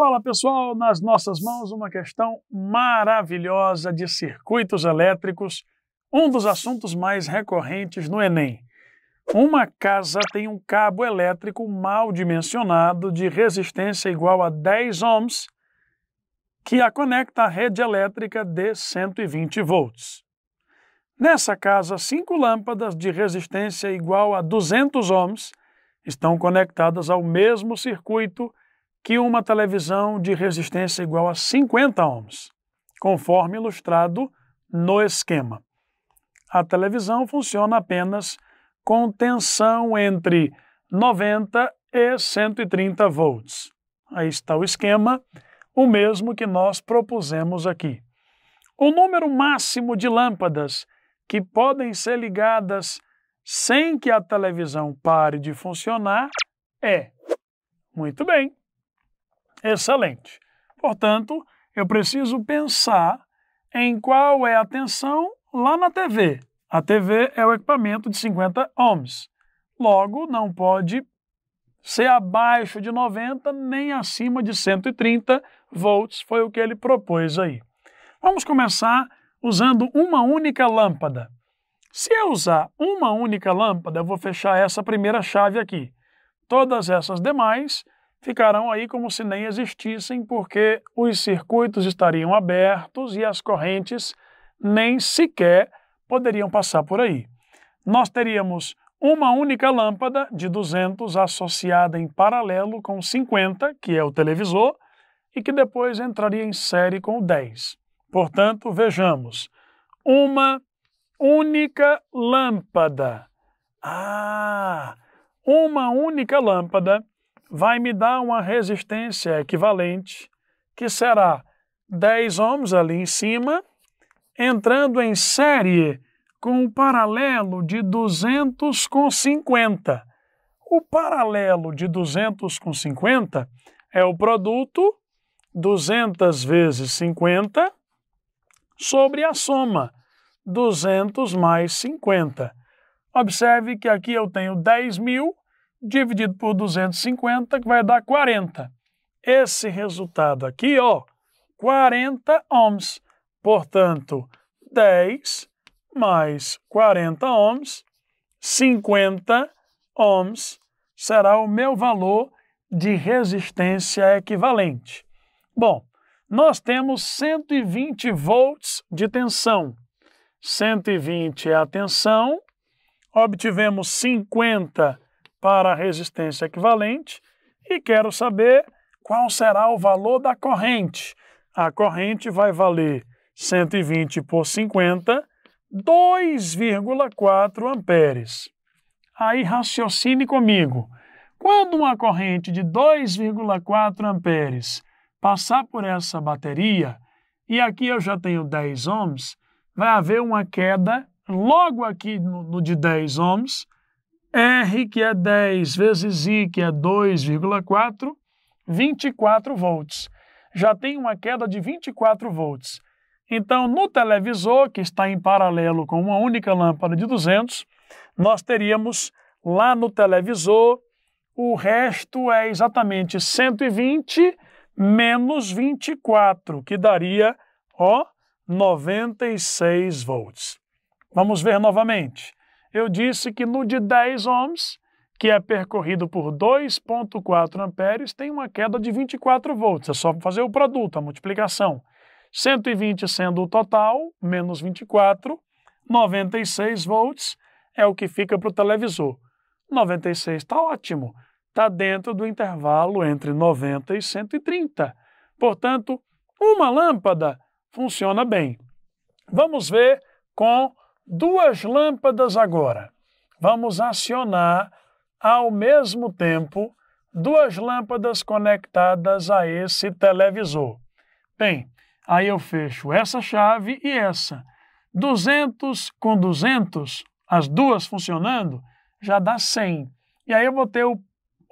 Fala pessoal, nas nossas mãos uma questão maravilhosa de circuitos elétricos, um dos assuntos mais recorrentes no Enem. Uma casa tem um cabo elétrico mal dimensionado de resistência igual a 10 ohms que a conecta à rede elétrica de 120 volts. Nessa casa, cinco lâmpadas de resistência igual a 200 ohms estão conectadas ao mesmo circuito que uma televisão de resistência igual a 50 ohms, conforme ilustrado no esquema. A televisão funciona apenas com tensão entre 90 e 130 volts. Aí está o esquema, o mesmo que nós propusemos aqui. O número máximo de lâmpadas que podem ser ligadas sem que a televisão pare de funcionar é. Muito bem! excelente. Portanto, eu preciso pensar em qual é a tensão lá na TV. A TV é o equipamento de 50 ohms. Logo, não pode ser abaixo de 90 nem acima de 130 volts, foi o que ele propôs aí. Vamos começar usando uma única lâmpada. Se eu usar uma única lâmpada, eu vou fechar essa primeira chave aqui. Todas essas demais ficarão aí como se nem existissem, porque os circuitos estariam abertos e as correntes nem sequer poderiam passar por aí. Nós teríamos uma única lâmpada de 200 associada em paralelo com 50, que é o televisor, e que depois entraria em série com 10. Portanto, vejamos, uma única lâmpada. Ah, uma única lâmpada vai me dar uma resistência equivalente, que será 10 ohms ali em cima, entrando em série com um paralelo de 200 com 50. O paralelo de 200 com 50 é o produto 200 vezes 50 sobre a soma 200 mais 50. Observe que aqui eu tenho 10 mil dividido por 250, que vai dar 40. Esse resultado aqui, ó, 40 ohms. Portanto, 10 mais 40 ohms, 50 ohms, será o meu valor de resistência equivalente. Bom, nós temos 120 volts de tensão. 120 é a tensão, obtivemos 50 para a resistência equivalente e quero saber qual será o valor da corrente. A corrente vai valer 120 por 50, 2,4 amperes. Aí raciocine comigo. Quando uma corrente de 2,4 amperes passar por essa bateria, e aqui eu já tenho 10 ohms, vai haver uma queda logo aqui no, no de 10 ohms R, que é 10, vezes I, que é 2,4, 24 volts. Já tem uma queda de 24 volts. Então, no televisor, que está em paralelo com uma única lâmpada de 200, nós teríamos lá no televisor o resto é exatamente 120 menos 24, que daria, ó, 96 volts. Vamos ver novamente eu disse que no de 10 ohms, que é percorrido por 2,4 amperes, tem uma queda de 24 volts. É só fazer o produto, a multiplicação. 120 sendo o total, menos 24, 96 volts é o que fica para o televisor. 96 está ótimo, está dentro do intervalo entre 90 e 130. Portanto, uma lâmpada funciona bem. Vamos ver com duas lâmpadas agora. Vamos acionar ao mesmo tempo duas lâmpadas conectadas a esse televisor. Bem, aí eu fecho essa chave e essa. 200 com 200, as duas funcionando, já dá 100. E aí eu vou ter o,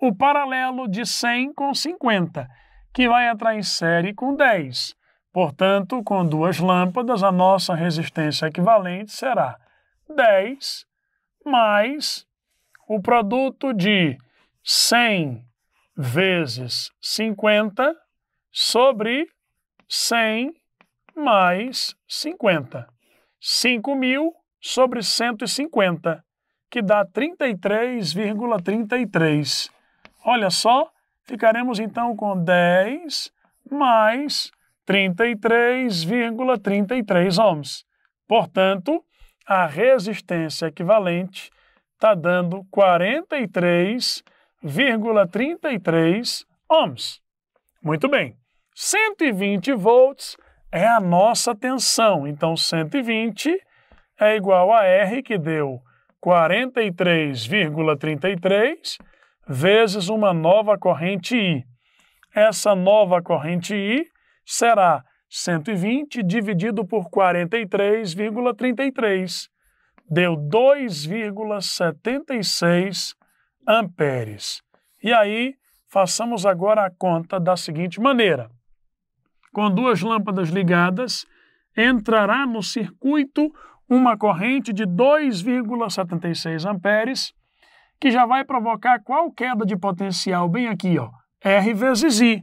o paralelo de 100 com 50, que vai entrar em série com 10. Portanto, com duas lâmpadas, a nossa resistência equivalente será 10 mais o produto de 100 vezes 50 sobre 100 mais 50. 5.000 sobre 150, que dá 33,33. 33. Olha só, ficaremos então com 10 mais 33,33 33 ohms. Portanto, a resistência equivalente está dando 43,33 ohms. Muito bem. 120 volts é a nossa tensão. Então, 120 é igual a R, que deu 43,33 vezes uma nova corrente I. Essa nova corrente I será 120 dividido por 43,33. Deu 2,76 amperes. E aí, façamos agora a conta da seguinte maneira. Com duas lâmpadas ligadas, entrará no circuito uma corrente de 2,76 amperes, que já vai provocar qual queda de potencial bem aqui, ó, R vezes I.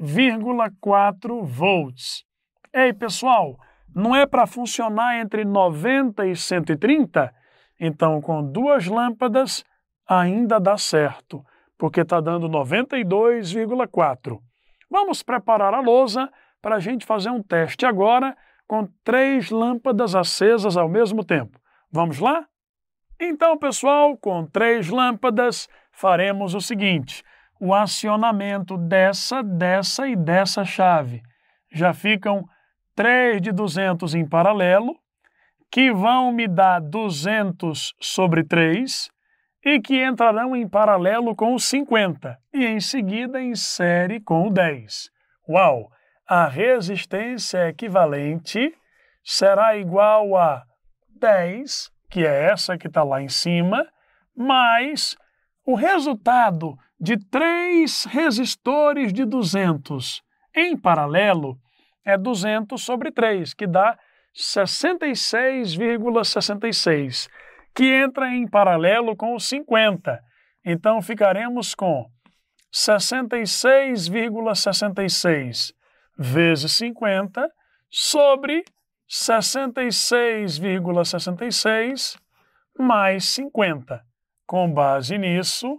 0,4 volts. Ei, pessoal, não é para funcionar entre 90 e 130? Então, com duas lâmpadas ainda dá certo, porque está dando 92,4. Vamos preparar a lousa para a gente fazer um teste agora com três lâmpadas acesas ao mesmo tempo. Vamos lá? Então, pessoal, com três lâmpadas, faremos o seguinte o acionamento dessa, dessa e dessa chave. Já ficam 3 de 200 em paralelo, que vão me dar 200 sobre 3 e que entrarão em paralelo com o 50 e em seguida em série com o 10. Uau! A resistência equivalente será igual a 10, que é essa que está lá em cima, mais o resultado de três resistores de 200 em paralelo é 200 sobre 3, que dá 66,66, que entra em paralelo com 50. Então ficaremos com 66,66 vezes 50 sobre 66,66 mais 50. Com base nisso,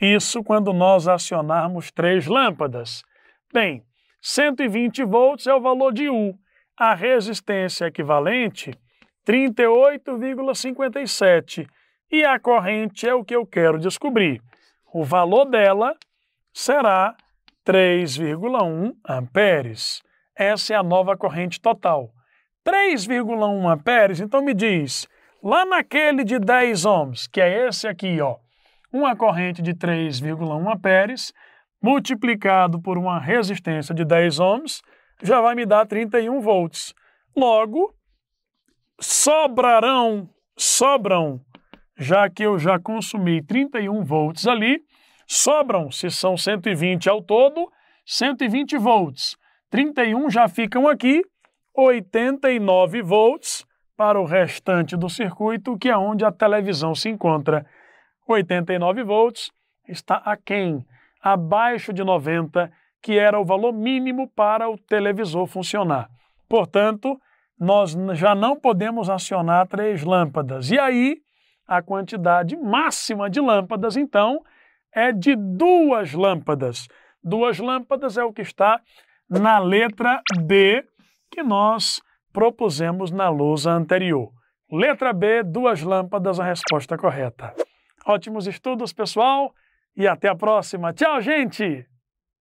Isso quando nós acionarmos três lâmpadas. Bem, 120 volts é o valor de U. A resistência equivalente, 38,57. E a corrente é o que eu quero descobrir. O valor dela será 3,1 amperes. Essa é a nova corrente total. 3,1 amperes, então me diz, lá naquele de 10 ohms, que é esse aqui, ó, uma corrente de 3,1 amperes multiplicado por uma resistência de 10 ohms já vai me dar 31 volts. Logo, sobrarão, sobram, já que eu já consumi 31 volts ali, sobram, se são 120 ao todo, 120 volts. 31 já ficam aqui, 89 volts para o restante do circuito, que é onde a televisão se encontra. 89 volts está aquém, abaixo de 90, que era o valor mínimo para o televisor funcionar. Portanto, nós já não podemos acionar três lâmpadas. E aí, a quantidade máxima de lâmpadas, então, é de duas lâmpadas. Duas lâmpadas é o que está na letra B que nós propusemos na lousa anterior. Letra B, duas lâmpadas, a resposta correta. Ótimos estudos, pessoal, e até a próxima. Tchau, gente!